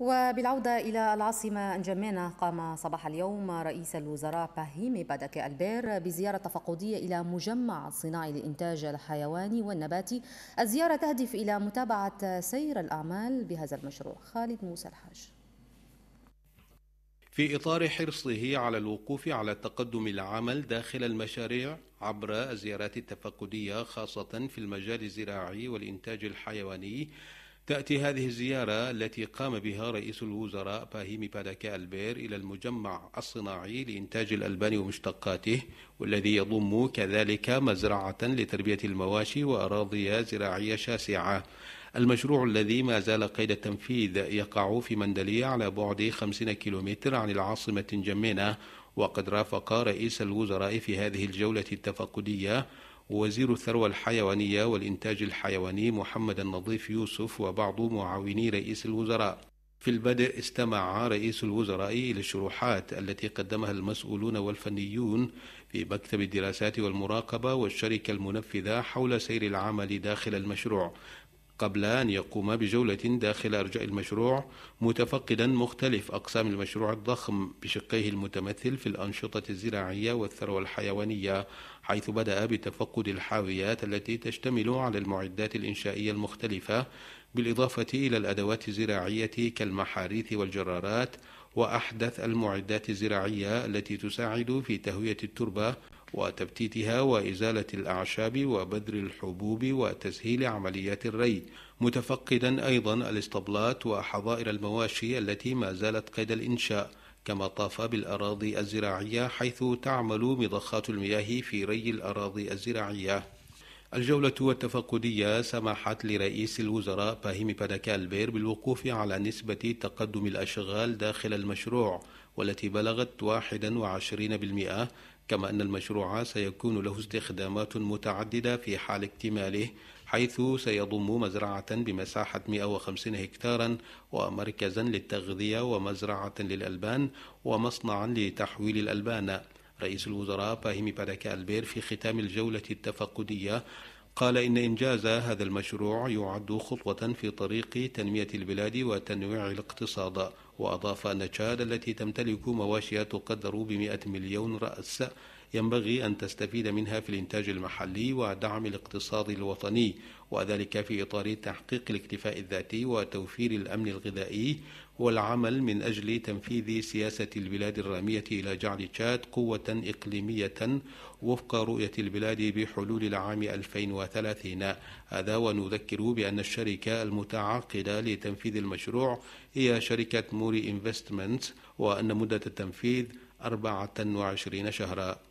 وبالعودة إلى العاصمة أنجمينا قام صباح اليوم رئيس الوزراء باهيمي بادك ألبير بزيارة تفقدية إلى مجمع صناعي للإنتاج الحيواني والنباتي الزيارة تهدف إلى متابعة سير الأعمال بهذا المشروع خالد موسى الحاج في إطار حرصه على الوقوف على تقدم العمل داخل المشاريع عبر الزيارات التفقدية خاصة في المجال الزراعي والإنتاج الحيواني تأتي هذه الزيارة التي قام بها رئيس الوزراء باهيمي باداكا البير إلى المجمع الصناعي لإنتاج الألبان ومشتقاته والذي يضم كذلك مزرعة لتربية المواشي وأراضي زراعية شاسعة المشروع الذي ما زال قيد التنفيذ يقع في مندلية على بعد 50 كيلومتر عن العاصمة جمينة وقد رافق رئيس الوزراء في هذه الجولة التفقدية وزير الثروة الحيوانية والإنتاج الحيواني محمد النظيف يوسف وبعض معاوني رئيس الوزراء في البدء استمع رئيس الوزراء إلى الشروحات التي قدمها المسؤولون والفنيون في مكتب الدراسات والمراقبة والشركة المنفذة حول سير العمل داخل المشروع قبل أن يقوم بجولة داخل أرجاء المشروع متفقدا مختلف أقسام المشروع الضخم بشقيه المتمثل في الأنشطة الزراعية والثروة الحيوانية حيث بدأ بتفقد الحاويات التي تشتمل على المعدات الإنشائية المختلفة بالإضافة إلى الأدوات الزراعية كالمحاريث والجرارات وأحدث المعدات الزراعية التي تساعد في تهوية التربة وتبتيتها وإزالة الأعشاب وبذر الحبوب وتسهيل عمليات الري متفقدا أيضا الاسطبلات وحظائر المواشي التي ما زالت قيد الإنشاء كما طاف بالأراضي الزراعية حيث تعمل مضخات المياه في ري الأراضي الزراعية الجولة التفقدية سمحت لرئيس الوزراء باهيمي باداكالبير بالوقوف على نسبة تقدم الأشغال داخل المشروع والتي بلغت 21% كما أن المشروع سيكون له استخدامات متعددة في حال اكتماله حيث سيضم مزرعة بمساحة 150 هكتارا ومركزا للتغذية ومزرعة للألبان ومصنعا لتحويل الألبان رئيس الوزراء فاهمي باداكا ألبير في ختام الجولة التفقدية قال إن إنجاز هذا المشروع يعد خطوة في طريق تنمية البلاد وتنويع الاقتصاد وأضاف أن تشاد التي تمتلك مواشي تقدر ب100 مليون رأس ينبغي أن تستفيد منها في الإنتاج المحلي ودعم الاقتصاد الوطني وذلك في إطار تحقيق الاكتفاء الذاتي وتوفير الأمن الغذائي والعمل من أجل تنفيذ سياسة البلاد الرامية إلى جعل تشاد قوة إقليمية وفق رؤية البلاد بحلول العام 2030 هذا ونذكر بأن الشركة المتعاقدة لتنفيذ المشروع هي شركة فوري انفستمنت وأن مدة التنفيذ 24 شهرا